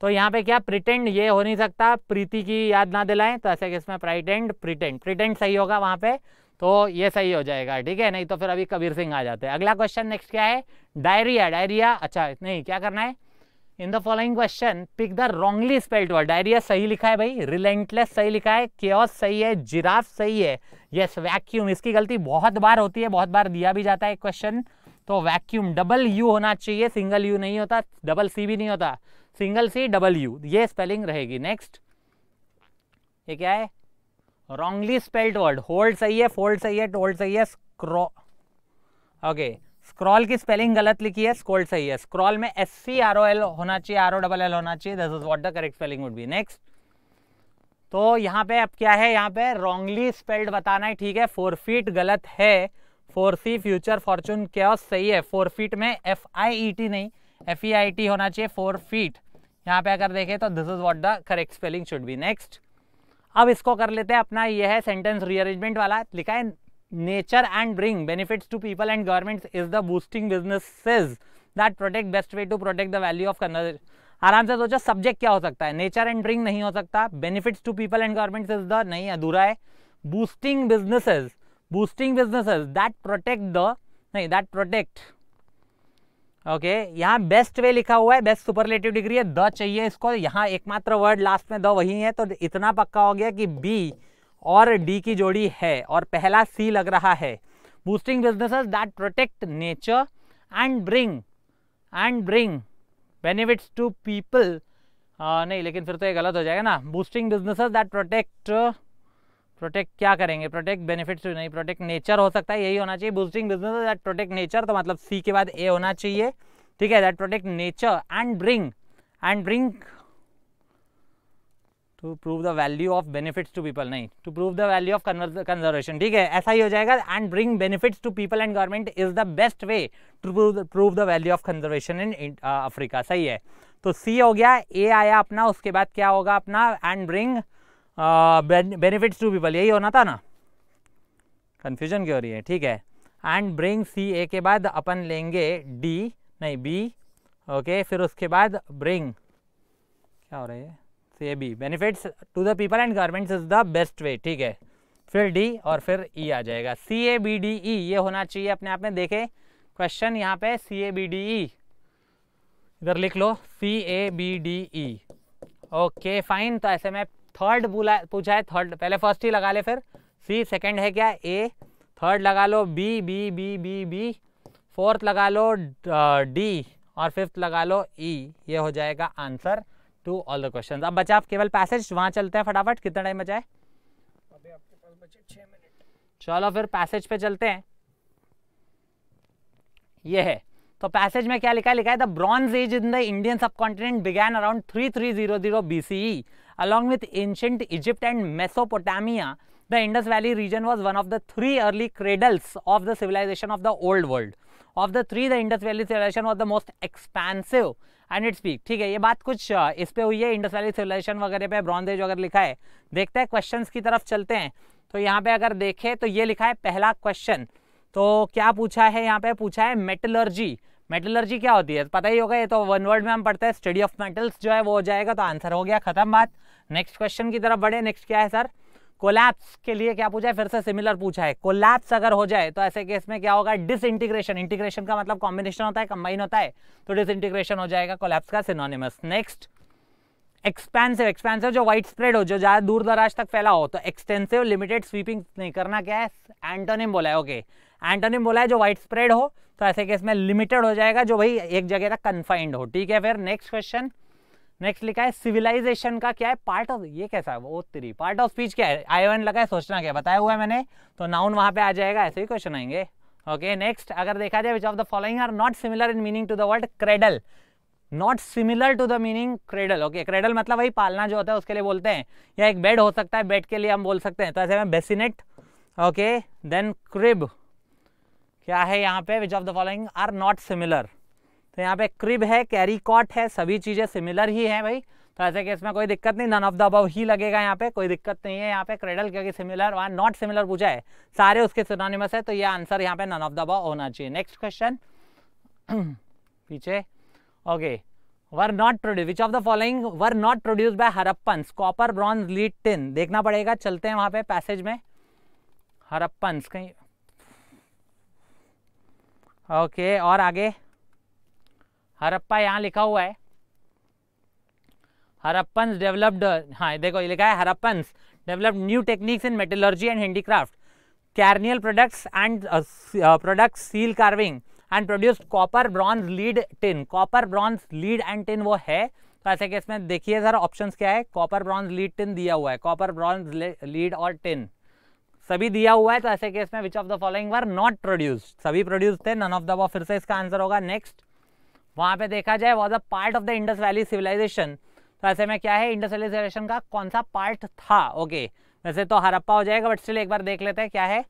तो यहाँ पे क्या प्रिटेंड ये हो नहीं सकता प्रीति की याद ना दिलाएं तो ऐसे किसमें प्राइटेंड प्रिटेंड प्रिटेंड सही होगा वहाँ पे तो ये सही हो जाएगा ठीक है नहीं तो फिर अभी कबीर सिंह आ जाते हैं अगला क्वेश्चन नेक्स्ट क्या है डायरिया डायरिया अच्छा नहीं क्या करना है in the following question pick the wrongly spelled word diarrhoea सही लिखा है भाई रिलेंटलेस सही लिखा है केस सही है जिराफ सही है यस वैक्यूम इसकी गलती बहुत बार होती है बहुत बार दिया भी जाता है क्वेश्चन तो वैक्यूम डबल यू होना चाहिए सिंगल यू नहीं होता डबल सी भी नहीं होता सिंगल सी डबल यू ये स्पेलिंग रहेगी नेक्स्ट ये क्या है रॉन्गली स्पेल्ड वर्ड होल्ड सही है फोल्ड सही है टोल्ड सही है स्क्रॉ ओके स्क्रॉल की स्पेलिंग गलत लिखी है स्कोल्ड सही है स्क्रॉल में S C R O L होना चाहिए आर ओ डबल एल होना चाहिए this is what the correct spelling would be next तो यहाँ पे अब क्या है यहाँ पे रॉन्गली स्पेल्ड बताना है ठीक है फोर फीट गलत है फोर सी फ्यूचर फॉर्चून क्या सही है फोर फीट में एफ आई ई टी नहीं एफ ई आई टी होना चाहिए फोर फीट यहाँ पे अगर देखें तो this is what the correct spelling should be next अब इसको कर लेते हैं अपना यह है सेंटेंस रीअरेंजमेंट वाला लिखा है nature and bring benefits to people and governments is the boosting businesses that protect best way to protect the value of conversion आराम से सोचो सब्जेक्ट क्या हो सकता है नेचर एंड ड्रिंग नहीं हो सकता benefits to people and governments is the नहीं अधूरा है boosting businesses boosting businesses that protect the नहीं दैट प्रोटेक्ट ओके okay, यहाँ बेस्ट वे लिखा हुआ है बेस्ट सुपरलेटिव डिग्री है द चाहिए इसको यहाँ एकमात्र वर्ड लास्ट में द वही है तो इतना पक्का हो गया कि बी और डी की जोड़ी है और पहला सी लग रहा है boosting businesses that protect nature and bring and bring benefits to people नहीं लेकिन फिर तो ये गलत हो जाएगा ना boosting businesses that protect protect क्या करेंगे प्रोटेक्ट तो बेनिफिट्स नहीं प्रोटेक्ट नेचर हो सकता है यही होना चाहिए boosting business that protect nature तो मतलब सी के बाद ए होना चाहिए ठीक है that protect nature and bring and bring to prove the value of benefits to people नहीं to prove the value of conservation ठीक है ऐसा ही हो जाएगा and bring benefits to people and government is the best way to prove prove the value of conservation in Africa सही है तो सी हो गया ए आया अपना उसके बाद क्या होगा अपना and bring benefits to people यही होना था ना कन्फ्यूजन क्यों हो रही है ठीक है एंड ब्रिंग सी ए के बाद अपन लेंगे डी नहीं बी ओके फिर उसके बाद ब्रिंग क्या हो रहा है C A B benefits to the people and governments is the best way ठीक है फिर डी और फिर ई e आ जाएगा सी ए बी डी ई ये होना चाहिए अपने आप में देखे क्वेश्चन यहाँ पे सी ए बी डी ई इधर लिख लो C A B D E okay fine तो ऐसे मैं थर्ड बोला पूछा है थर्ड पहले फर्स्ट ही लगा ले फिर सी सेकंड है क्या ए थर्ड लगा लो B B B B B fourth लगा लो डी और फिफ्थ लगा लो ई e. ये हो जाएगा answer to all the question अब बचा केवल पैसेज वहाँ चलते हैं फटाफट कितना टाइम बचा है चलो फिर पैसेज पे चलते हैं ये है तो पैसेज में क्या लिखा है लिखा है the bronze age in the Indian subcontinent began around three three zero zero B C E Along with ancient Egypt and Mesopotamia, the Indus Valley region was one of the three early cradles of the civilization of the old world. Of the three, the Indus Valley civilization was the most expansive and its peak ठीक है ये बात कुछ इस पे हुई है Indus valley civilisation वगैरह पे ब्रॉन्ज एज वगैरह लिखा है देखते हैं क्वेश्चंस की तरफ चलते हैं तो यहाँ पे अगर देखें तो ये लिखा है पहला क्वेश्चन तो क्या पूछा है यहाँ पे पूछा है मेटलर्जी मेटलर्जी क्या होती है पता ही होगा ये तो वन वर्ड में हम पढ़ते हैं स्टडी ऑफ मेटल्स जो है वो हो जाएगा तो आंसर हो गया खत्म बात नेक्स्ट क्वेश्चन की तरफ बढ़े नेक्स्ट क्या है सर कोलैप्स के लिए क्या पूछा है फिर से सिमिलर पूछा है कोलैप्स अगर हो जाए तो ऐसे केस में क्या होगा डिस इंटीग्रेशन इंटीग्रेशन का मतलब कॉम्बिनेशन होता है कंबाइन होता है तो डिस इंटीग्रेशन हो जाएगा कोलैप्स का सिनोनिमस नेक्स्ट एक्सपेंसिव एक्सपेंसिव जो वाइड स्प्रेड हो जो ज़्यादा दूर दराज तक फैला हो तो एक्सटेंसिव लिमिटेड स्वीपिंग नहीं करना क्या है एंटोनिम बोला है ओके एंटोनिम बोला है जो वाइड स्प्रेड हो तो ऐसे केस में लिमिटेड हो जाएगा जो भाई एक जगह तक कन्फाइंड हो ठीक है फिर नेक्स्ट क्वेश्चन नेक्स्ट लिखा है सिविलाइजेशन का क्या है पार्ट ऑफ ये कैसा है वो थ्री पार्ट ऑफ स्पीच क्या है आई वन लगा है सोचना क्या बताया हुआ है मैंने तो नाउन वहाँ पे आ जाएगा ऐसे ही क्वेश्चन आएंगे ओके नेक्स्ट अगर देखा जाए which of the following are not similar in meaning to the word cradle not similar to the meaning cradle okay cradle मतलब वही पालना जो होता है उसके लिए बोलते हैं या एक बेड हो सकता है बेड के लिए हम बोल सकते हैं तो ऐसे में बेसिनेट ओके देन क्रिब क्या है यहाँ पे which of the following are not similar तो यहाँ पे क्रिब है कैरी कॉट है सभी चीज़ें सिमिलर ही हैं भाई तो ऐसे केस में कोई दिक्कत नहीं नन ऑफ द अबव ही लगेगा यहाँ पे कोई दिक्कत नहीं है यहाँ पे क्रेडल क्योंकि सिमिलर वहाँ नॉट सिमिलर पूछा है सारे उसके सिनोनिमस है तो ये आंसर यहाँ पे नन ऑफ द अबव होना चाहिए नेक्स्ट क्वेश्चन पीछे okay were not produce which of the following were not produce by Harappans copper bronze lead tin देखना पड़ेगा चलते हैं वहाँ पे पैसेज में हरप्पन्स कहीं ओके और आगे हरप्पा यहाँ लिखा हुआ है हरप्पन्स डेवलप्ड हाँ देखो ये लिखा है Harappans developed new techniques in metallurgy and handicraft carnelian products and product seal carving and produce copper bronze lead tin copper bronze lead and tin वो है तो ऐसे कि इसमें देखिए सर ऑप्शंस क्या है कॉपर ब्रॉन्ज लीड टिन दिया हुआ है कॉपर ब्रॉन्ज लीड और टिन सभी दिया हुआ है तो ऐसे केस में which of the following were not produced सभी प्रोड्यूस थे नन ऑफ द वो फिर से इसका आंसर होगा नेक्स्ट वहां पे देखा जाए was a part of the Indus valley civilisation तो ऐसे में क्या है इंडस वैली सिविलाइजेशन का कौन सा पार्ट था ओके okay. वैसे तो हरप्पा हो जाएगा बट स्टिल एक बार देख लेते हैं क्या है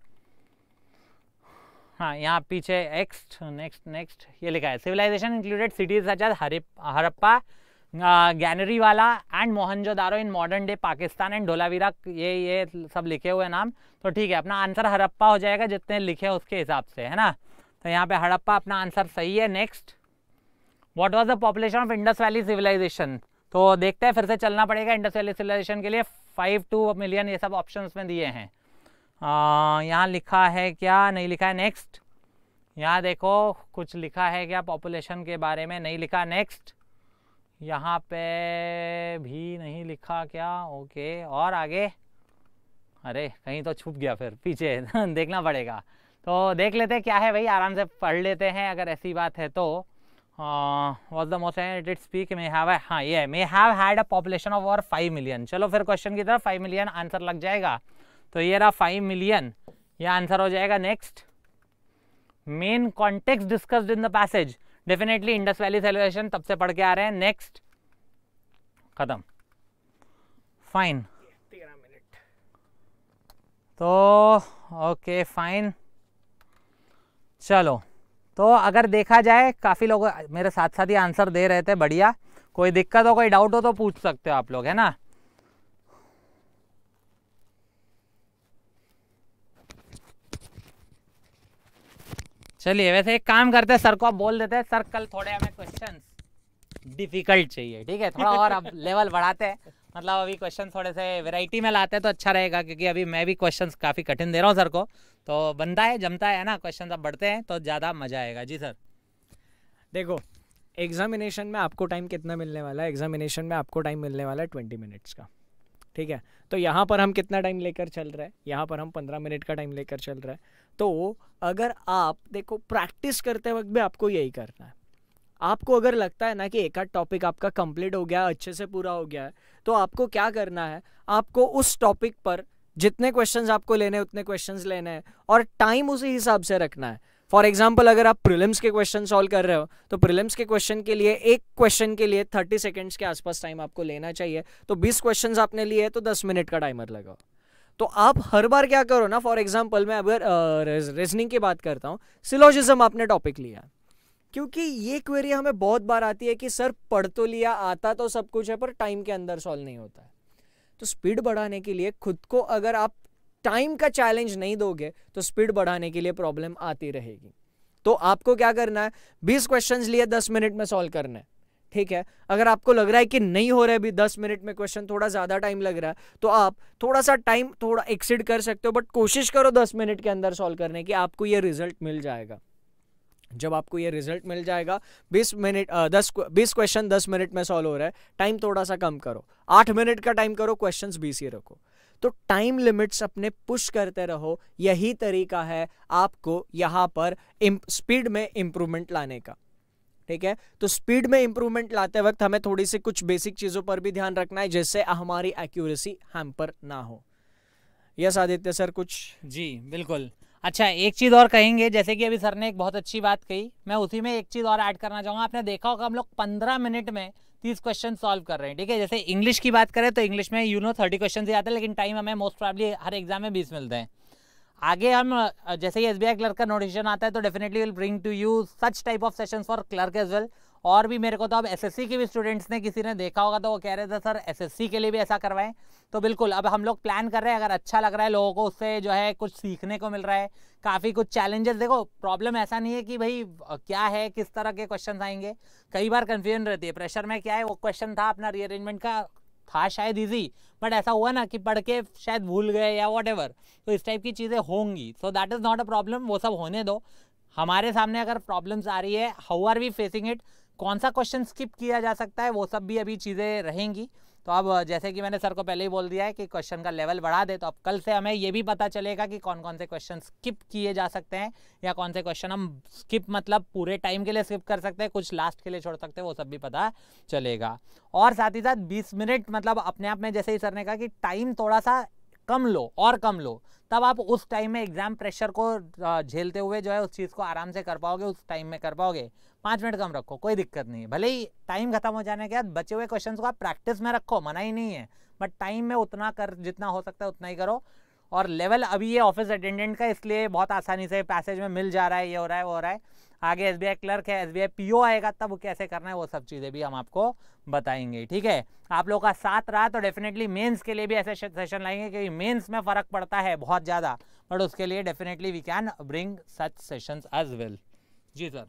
हाँ यहाँ पीछे नेक्स्ट नेक्स्ट नेक्स्ट ये लिखा है civilisation included cities such as Harappa Ganeriwala and Mohenjodaro in modern day Pakistan and Dholavira ये ये सब लिखे हुए नाम तो ठीक है अपना आंसर हड़प्पा हो जाएगा जितने लिखे हैं उसके हिसाब से है ना तो यहाँ पे हड़प्पा अपना आंसर सही है next what was the population of Indus valley civilisation तो देखते हैं फिर से चलना पड़ेगा इंडस वैली सिविलाइजेशन के लिए फाइव टू मिलियन ये सब ऑप्शन में दिए हैं यहाँ लिखा है क्या नहीं लिखा है नेक्स्ट यहाँ देखो कुछ लिखा है क्या पॉपुलेशन के बारे में नहीं लिखा नेक्स्ट यहाँ पे भी नहीं लिखा क्या ओके और आगे अरे कहीं तो छुप गया फिर पीछे देखना पड़ेगा तो देख लेते क्या है भाई आराम से पढ़ लेते हैं अगर ऐसी बात है तो was the most its peak may have हाँ ये may have had a population of over five million चलो फिर क्वेश्चन की तरफ फाइव मिलियन आंसर लग जाएगा तो ये रहा फाइव मिलियन ये आंसर हो जाएगा next main contexts discussed in the passage definitely Indus valley celebration तब से पढ़ के आ रहे हैं नेक्स्ट खत्म फाइन तो ओके फाइन चलो तो अगर देखा जाए काफ़ी लोग मेरे साथ साथ ही आंसर दे रहे थे बढ़िया कोई दिक्कत हो कोई डाउट हो तो पूछ सकते हो आप लोग है ना चलिए वैसे एक काम करते हैं सर को बोल देते हैं सर कल थोड़े हमें क्वेश्चन डिफिकल्ट चाहिए ठीक है थोड़ा और अब लेवल बढ़ाते हैं मतलब अभी क्वेश्चन थोड़े से वैरायटी में लाते हैं तो अच्छा रहेगा क्योंकि अभी मैं भी क्वेश्चन काफ़ी कठिन दे रहा हूँ सर को तो बनता है जमता है ना क्वेश्चन अब बढ़ते हैं तो ज़्यादा मज़ा आएगा जी सर देखो एग्जामिनेशन में आपको टाइम कितना मिलने वाला है एग्जामिनेशन में आपको टाइम मिलने वाला है ट्वेंटी मिनट्स का ठीक है तो यहाँ पर हम कितना टाइम लेकर चल रहे हैं यहाँ पर हम पंद्रह मिनट का टाइम लेकर चल रहे हैं तो अगर आप देखो प्रैक्टिस करते वक्त भी आपको यही करना है आपको अगर लगता है ना कि एक आध टॉपिक आपका कंप्लीट हो गया अच्छे से पूरा हो गया है तो आपको क्या करना है आपको उस टॉपिक पर जितने क्वेश्चंस आपको लेने उतने क्वेश्चंस लेने हैं और टाइम उसी हिसाब से रखना है फॉर एग्जाम्पल अगर आप प्रिलिम्स के क्वेश्चन सॉल्व कर रहे हो तो प्रिलिम्स के क्वेश्चन के लिए एक क्वेश्चन के लिए थर्टी सेकेंड्स के आसपास टाइम आपको लेना चाहिए तो बीस क्वेश्चन आपने लिए तो दस मिनट का टाइमर लगाओ तो आप हर बार क्या करो ना फॉर एग्जाम्पल मैं अगर रीजनिंग की बात करता हूँ सिलोजिज्म आपने टॉपिक लिया क्योंकि ये क्वेरी हमें बहुत बार आती है कि सर पढ़ तो लिया आता तो सब कुछ है पर टाइम के अंदर सॉल्व नहीं होता है तो स्पीड बढ़ाने के लिए खुद को अगर आप टाइम का चैलेंज नहीं दोगे तो स्पीड बढ़ाने के लिए प्रॉब्लम आती रहेगी तो आपको क्या करना है बीस क्वेश्चन लिए दस मिनट में सॉल्व करना है ठीक है अगर आपको लग रहा है कि नहीं हो रहा है अभी दस मिनट में क्वेश्चन थोड़ा ज़्यादा टाइम लग रहा है तो आप थोड़ा सा टाइम थोड़ा एक्सीड कर सकते हो बट कोशिश करो दस मिनट के अंदर सॉल्व करने की आपको ये रिजल्ट मिल जाएगा जब आपको ये रिजल्ट मिल जाएगा बीस मिनट दस बीस क्वेश्चन दस मिनट में सॉल्व हो रहा है टाइम थोड़ा सा कम करो आठ मिनट का टाइम करो क्वेश्चन बीस ही रखो तो टाइम लिमिट्स अपने पुश करते रहो यही तरीका है आपको यहाँ पर स्पीड में इंप्रूवमेंट लाने का ठीक है तो स्पीड में इंप्रूवमेंट लाते वक्त हमें थोड़ी सी कुछ बेसिक चीज़ों पर भी ध्यान रखना है जिससे हमारी एक्यूरेसी हैम्पर ना हो यस आदित्य सर कुछ जी बिल्कुल अच्छा एक चीज़ और कहेंगे जैसे कि अभी सर ने एक बहुत अच्छी बात कही मैं उसी में एक चीज़ और ऐड करना चाहूँगा आपने देखा होगा हम लोग पंद्रह मिनट में तीस क्वेश्चन सॉल्व कर रहे हैं ठीक है जैसे इंग्लिश की बात करें तो इंग्लिश में यू नो थर्टी क्वेश्चन ही आते हैं लेकिन टाइम हमें मोस्ट प्रॉब्ली हर एग्जाम में बीस मिलते हैं आगे हम जैसे ही एस क्लर्क का नोटिफिकेशन आता है तो definitely will bring to you such type of session for clerk as well और भी मेरे को तो अब एसएससी के भी स्टूडेंट्स ने किसी ने देखा होगा तो वो कह रहे थे सर एसएससी के लिए भी ऐसा करवाएं तो बिल्कुल अब हम लोग प्लान कर रहे हैं अगर अच्छा लग रहा है लोगों को उससे जो है कुछ सीखने को मिल रहा है काफ़ी कुछ चैलेंजेस देखो प्रॉब्लम ऐसा नहीं है कि भाई क्या है किस तरह के क्वेश्चन आएंगे कई बार कन्फ्यूजन रहती है प्रेशर में क्या है वो क्वेश्चन था अपना रीअरेंजमेंट का था शायद ईजी बट ऐसा हुआ ना कि पढ़ के शायद भूल गए या वॉट तो इस टाइप की चीज़ें होंगी so that is not a problem वो सब होने दो हमारे सामने अगर प्रॉब्लम्स आ रही है how are we facing it कौन सा क्वेश्चन स्किप किया जा सकता है वो सब भी अभी चीज़ें रहेंगी तो अब जैसे कि मैंने सर को पहले ही बोल दिया है कि क्वेश्चन का लेवल बढ़ा दे तो अब कल से हमें ये भी पता चलेगा कि कौन कौन से क्वेश्चन स्किप किए जा सकते हैं या कौन से क्वेश्चन हम स्किप मतलब पूरे टाइम के लिए स्किप कर सकते हैं कुछ लास्ट के लिए छोड़ सकते हैं वो सब भी पता चलेगा और साथ ही साथ बीस मिनट मतलब अपने आप में जैसे ही सर ने कहा कि टाइम थोड़ा सा कम लो और कम लो तब आप उस टाइम में एग्जाम प्रेशर को झेलते हुए जो है उस चीज़ को आराम से कर पाओगे उस टाइम में कर पाओगे पाँच मिनट कम रखो कोई दिक्कत नहीं है भले ही टाइम खत्म हो जाने के बाद बचे हुए क्वेश्चन को आप प्रैक्टिस में रखो मना ही नहीं है बट टाइम में उतना कर जितना हो सकता है उतना ही करो और लेवल अभी ये ऑफिस अटेंडेंट का इसलिए बहुत आसानी से पैसेज में मिल जा रहा है ये हो रहा है वो हो रहा है आगे एस क्लर्क है एस बी आएगा तब कैसे करना है वो सब चीज़ें भी हम आपको बताएंगे ठीक है आप लोगों का साथ रहा तो डेफिनेटली मेंस के लिए भी ऐसे सेशन लाएंगे क्योंकि मेंस में फ़र्क पड़ता है बहुत ज़्यादा बट उसके लिए definitely we can bring such session as well जी सर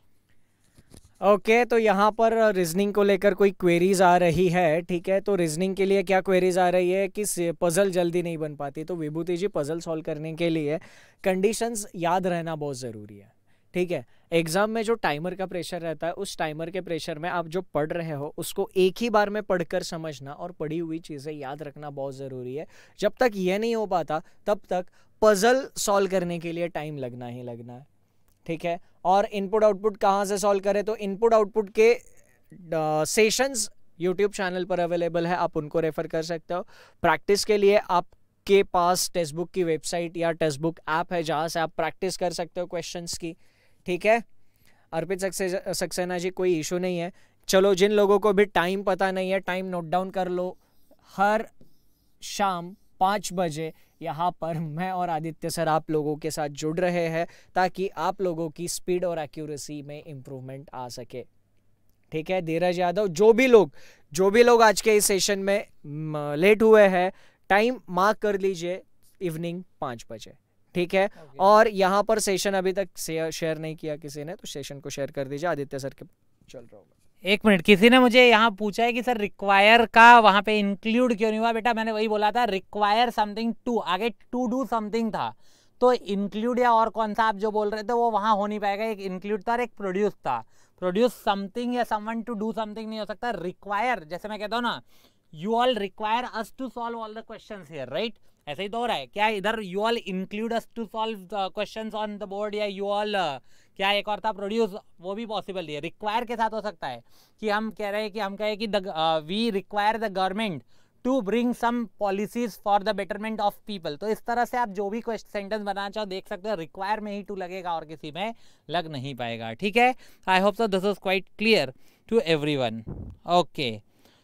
ओके okay, तो यहाँ पर रीजनिंग को लेकर कोई क्वेरीज आ रही है ठीक है तो रीजनिंग के लिए क्या क्वेरीज आ रही है कि पज़ल जल्दी नहीं बन पाती तो विभूति जी पज़ल सॉल्व करने के लिए कंडीशंस याद रहना बहुत ज़रूरी है ठीक है एग्जाम में जो टाइमर का प्रेशर रहता है उस टाइमर के प्रेशर में आप जो पढ़ रहे हो उसको एक ही बार में पढ़कर समझना और पढ़ी हुई चीज़ें याद रखना बहुत ज़रूरी है जब तक यह नहीं हो पाता तब तक पज़ल सॉल्व करने के लिए टाइम लगना ही लगना है ठीक है और इनपुट आउटपुट कहाँ से सॉल्व करें तो इनपुट आउटपुट के सेशंस यूट्यूब चैनल पर अवेलेबल है आप उनको रेफ़र कर सकते हो प्रैक्टिस के लिए आप के पास टेस्ट बुक की वेबसाइट या टेस्ट बुक ऐप है जहाँ से आप प्रैक्टिस कर सकते हो क्वेश्चंस की ठीक है अर्पित सक्से सक्सेना जी कोई इशू नहीं है चलो जिन लोगों को भी टाइम पता नहीं है टाइम नोट डाउन कर लो हर शाम पाँच बजे यहाँ पर मैं और आदित्य सर आप लोगों के साथ जुड़ रहे हैं ताकि आप लोगों की स्पीड और एक्यूरेसी में इम्प्रूवमेंट आ सके ठीक है धीरज यादव जो भी लोग जो भी लोग आज के इस सेशन में लेट हुए हैं टाइम मार्क कर लीजिए इवनिंग पाँच बजे ठीक है और यहाँ पर सेशन अभी तक शेयर नहीं किया किसी ने तो सेशन को शेयर कर दीजिए आदित्य सर के चल रहा होगा एक मिनट किसी ने मुझे यहाँ पूछा है कि सर रिक्वायर का वहाँ पे इंक्लूड क्यों नहीं हुआ बेटा मैंने वही बोला था रिक्वायर समथिंग टू आगे टू डू समथिंग था तो इंक्लूड या और कौन सा आप जो बोल रहे थे वो वहाँ हो नहीं पाएगा एक इंक्लूड था और एक प्रोड्यूस था प्रोड्यूस समथिंग या समवन टू डू समथिंग नहीं हो सकता रिक्वायर जैसे मैं कहता हूँ ना you all require us to solve all the question here right ऐसे ही तो हो रहा है क्या इधर you all include us to solve question on the board या यू ऑल uh, क्या एक और था प्रोड्यूस वो भी पॉसिबल है रिक्वायर के साथ हो सकता है कि हम कह रहे हैं कि हम कहें कि the we require the government to bring some policies for the betterment of people तो इस तरह से आप जो भी क्वेश्चन सेंटेंस बनाना चाहो देख सकते हो रिक्वायर में ही टू तो लगेगा और किसी में लग नहीं पाएगा ठीक है I hope so this is quite clear to every okay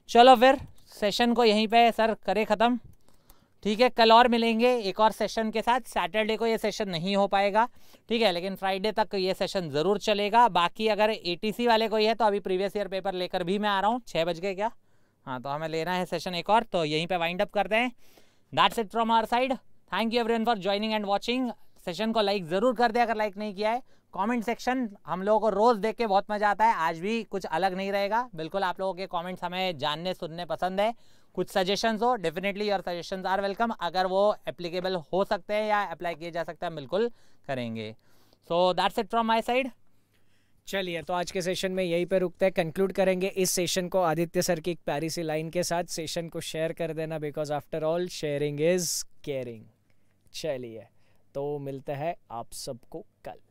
चलो फिर सेशन को यहीं पे सर करें ख़त्म ठीक है कल और मिलेंगे एक और सेशन के साथ सैटरडे को ये सेशन नहीं हो पाएगा ठीक है लेकिन फ्राइडे तक ये सेशन ज़रूर चलेगा बाकी अगर एटीसी वाले कोई है तो अभी प्रीवियस ईयर पेपर लेकर भी मैं आ रहा हूँ छः बज गए क्या हाँ तो हमें लेना है सेशन एक और तो यहीं पे वाइंड अप करते हैं that's it from our side thank you everyone for joining and watching session को लाइक ज़रूर कर दें अगर लाइक नहीं किया है कॉमेंट सेक्शन हम लोगों को रोज़ देख के बहुत मज़ा आता है आज भी कुछ अलग नहीं रहेगा बिल्कुल आप लोगों के कॉमेंट्स हमें जानने सुनने पसंद है कुछ सजेशन हो definitely your suggestion are welcome अगर वो एप्लीकेबल हो सकते हैं या अप्लाई किए जा सकते हैं बिल्कुल करेंगे so that's it from my side चलिए तो आज के सेशन में यहीं पर रुकते हैं कंक्लूड करेंगे इस सेशन को आदित्य सर की एक प्यारी सी लाइन के साथ सेशन को शेयर कर देना because after all sharing is caring चलिए तो मिलते हैं आप सबको कल